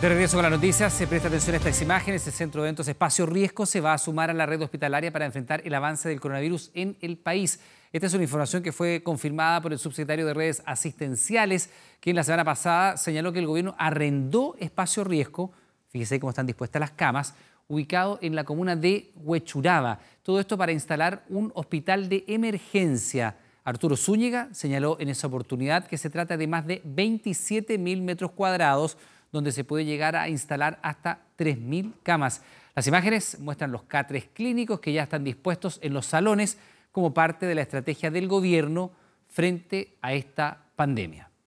De regreso con las noticias, se presta atención a estas imágenes. El Centro de Eventos Espacio Riesgo se va a sumar a la red hospitalaria para enfrentar el avance del coronavirus en el país. Esta es una información que fue confirmada por el subsecretario de redes asistenciales, quien la semana pasada señaló que el gobierno arrendó Espacio Riesgo, fíjese cómo están dispuestas las camas, ubicado en la comuna de Huechuraba. Todo esto para instalar un hospital de emergencia. Arturo Zúñiga señaló en esa oportunidad que se trata de más de 27.000 mil metros cuadrados donde se puede llegar a instalar hasta 3.000 camas. Las imágenes muestran los catres clínicos que ya están dispuestos en los salones como parte de la estrategia del gobierno frente a esta pandemia.